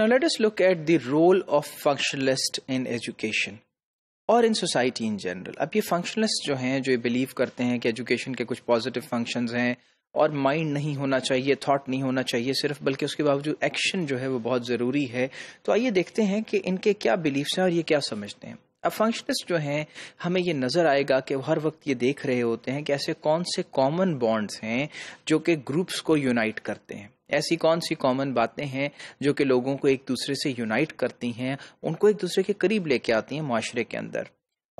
Now let us look at the role of functionalist in education और in society in general अब ये functionalist जो हैं जो ये बिलीव करते हैं कि एजुकेशन के कुछ पॉजिटिव फंक्शंस हैं और माइंड नहीं होना चाहिए थॉट नहीं होना चाहिए सिर्फ बल्कि उसके बावजूद एक्शन जो है वो बहुत ज़रूरी है तो आइए देखते हैं कि इनके क्या बिलीव्स हैं और ये क्या समझते हैं अब फंक्शनिस्ट जो हैं हमें ये नज़र आएगा कि वो हर वक्त ये देख रहे होते हैं कि ऐसे कौन से कॉमन बॉन्ड्स हैं जो कि ग्रुप्स को यूनाइट करते हैं ऐसी कौन सी कॉमन बातें हैं जो कि लोगों को एक दूसरे से यूनाइट करती हैं उनको एक दूसरे के करीब लेके आती हैं माशरे के अंदर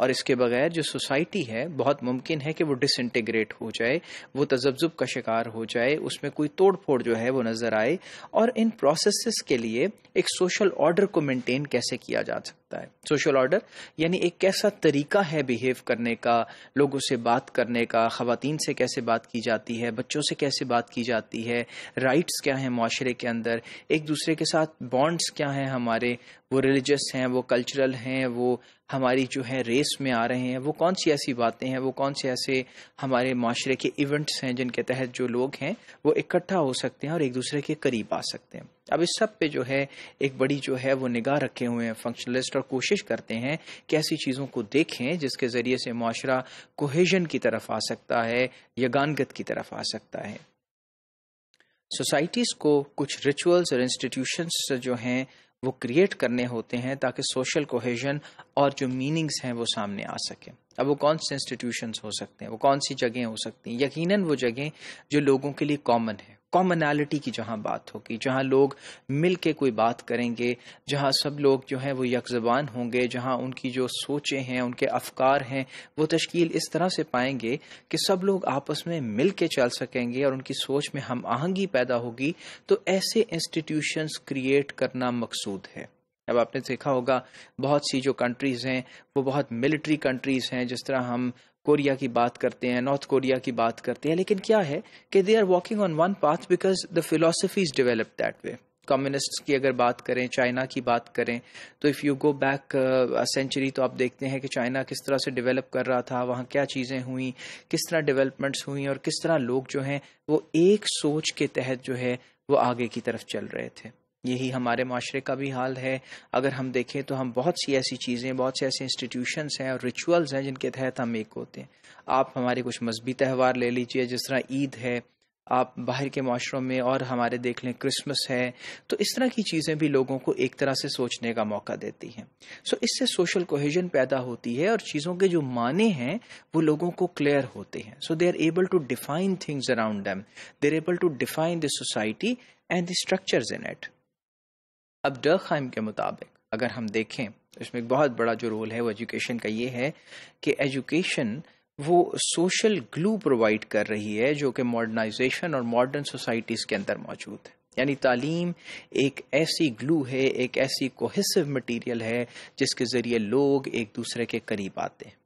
और इसके बगैर जो सोसाइटी है बहुत मुमकिन है कि वो डिसइंटीग्रेट हो जाए वो तजब्जुब का शिकार हो जाए उसमें कोई तोड़ फोड़ जो है वो नज़र आए और इन प्रोसेस के लिए एक सोशल ऑर्डर को मेंटेन कैसे किया जा सकता सकता है सोशल ऑर्डर यानी एक कैसा तरीका है बिहेव करने का लोगों से बात करने का खातन से कैसे बात की जाती है बच्चों से कैसे बात की जाती है राइट्स क्या हैं माशरे के अंदर एक दूसरे के साथ बॉन्ड्स क्या हैं हमारे वो रिलीजस हैं वो कल्चरल हैं वो हमारी जो है रेस में आ रहे हैं वो कौन सी ऐसी बातें हैं वो कौन से ऐसे हमारे माशरे के इवेंट्स हैं जिनके तहत जो लोग हैं वो इकट्ठा हो सकते हैं और एक दूसरे के करीब आ सकते हैं अब इस सब पे जो है एक बड़ी जो है वो निगाह रखे हुए हैं फंक्शनलिस्ट और कोशिश करते हैं कि ऐसी चीज़ों को देखें जिसके ज़रिए से माशरा कोहेजन की तरफ आ सकता है यगानगत की तरफ आ सकता है सोसाइटीज़ को कुछ रिचुअल्स और इंस्टीट्यूशंस जो हैं वो क्रिएट करने होते हैं ताकि सोशल कोहेजन और जो मीनिंग्स हैं वो सामने आ सकें अब वो कौन से इंस्टीट्यूशंस हो सकते हैं वो कौन सी जगह हो सकती हैं यकीनन वो जगह जो लोगों के लिए कॉमन है कॉमनैलिटी की जहाँ बात होगी जहाँ लोग मिल के कोई बात करेंगे जहाँ सब लोग जो है वो यकजबान होंगे जहाँ उनकी जो सोचें हैं उनके अफकार हैं वो तश्कील इस तरह से पाएंगे कि सब लोग आपस में मिल के चल सकेंगे और उनकी सोच में हम आहंगी पैदा होगी तो ऐसे इंस्टीट्यूशंस क्रिएट करना मकसूद है अब आपने देखा होगा बहुत सी जो कंट्रीज़ हैं वो बहुत मिलिट्री कंट्रीज़ हैं जिस तरह हम कोरिया की बात करते हैं नॉर्थ कोरिया की बात करते हैं लेकिन क्या है कि they are walking on one path because the philosophy is develop that way communist की अगर बात करें चाइना की बात करें तो if you go back century तो आप देखते हैं कि चाइना किस तरह से डेवलप कर रहा था वहाँ क्या चीज़ें हुई किस तरह डेवलपमेंट्स हुई और किस तरह लोग जो हैं वो एक सोच के तहत जो है वो आगे की तरफ चल रहे थे यही हमारे माशरे का भी हाल है अगर हम देखें तो हम बहुत सी ऐसी चीज़ें बहुत से ऐसे इंस्टीट्यूशंस हैं और रिचुअल्स हैं जिनके तहत हम एक होते हैं आप हमारे कुछ मजहबी त्यौहार ले लीजिए जिस तरह ईद है आप बाहर के माशरों में और हमारे देख लें क्रिसमस है तो इस तरह की चीज़ें भी लोगों को एक तरह से सोचने का मौका देती हैं सो so, इससे सोशल कोहेजन पैदा होती है और चीज़ों के जो माने हैं वो लोगों को क्लियर होते हैं so they are able to define things around them they are able to define the society and the structures in एट अब ड खाइम के मुताबिक अगर हम देखें तो इसमें एक बहुत बड़ा जो रोल है वो एजुकेशन का ये है कि एजुकेशन वो सोशल ग्लू प्रोवाइड कर रही है जो कि मॉडर्नाइजेशन और मॉडर्न सोसाइटीज़ के अंदर मौजूद है यानी तालीम एक ऐसी ग्लू है एक ऐसी कोहिसिव मटेरियल है जिसके ज़रिए लोग एक दूसरे के करीब आते हैं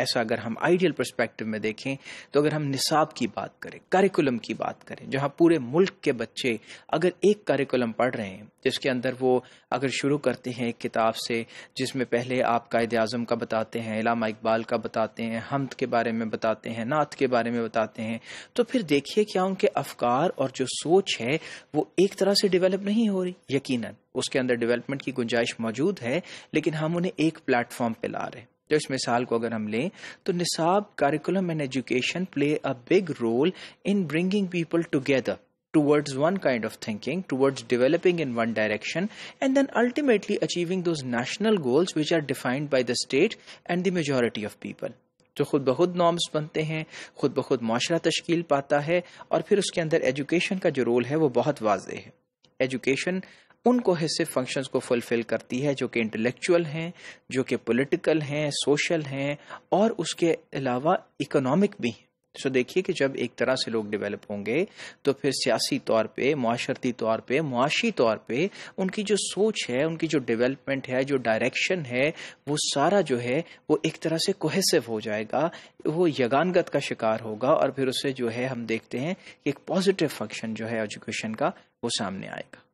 ऐसा अगर हम आइडियल परस्पेक्टिव में देखें तो अगर हम निसाब की बात करें करिकुलम की बात करें जहां पूरे मुल्क के बच्चे अगर एक करिकुलम पढ़ रहे हैं जिसके अंदर वो अगर शुरू करते हैं एक किताब से जिसमें पहले आप कायद अज़म का बताते हैं इलामा इकबाल का बताते हैं हमद के बारे में बताते हैं नात के बारे में बताते हैं तो फिर देखिए क्या उनके अफकार और जो सोच है वो एक तरह से डिवेलप नहीं हो रही यकीन उसके अंदर डेवलपमेंट की गुंजाइश मौजूद है लेकिन हम उन्हें एक प्लेटफॉर्म पे ला रहे हैं तो इस मिसाल को अगर हम लें तो निसाब curriculum and education play a big role in bringing people together towards one kind of thinking, towards developing in one direction, and then ultimately achieving those national goals which are defined by the state and the majority of people. जो खुद ब खुद norms बनते हैं खुद ब खुद माशरा तश्कील पाता है और फिर उसके अंदर एजुकेशन का जो रोल है वो बहुत वाज है एजुकेशन उन कोहेसिव फंक्शंस को फुलफिल करती है जो कि इंटेलेक्चुअल हैं जो कि पॉलिटिकल हैं सोशल हैं और उसके अलावा इकोनॉमिक भी हैं सो देखिए कि जब एक तरह से लोग डेवलप होंगे तो फिर सियासी तौर पे माशरती तौर पे मुआशी तौर पे उनकी जो सोच है उनकी जो डेवलपमेंट है जो डायरेक्शन है वो सारा जो है वो एक तरह से कोहेसिव हो जाएगा वो यगानगत का शिकार होगा और फिर उससे जो है हम देखते हैं कि एक पॉजिटिव फंक्शन जो है एजुकेशन का वो सामने आएगा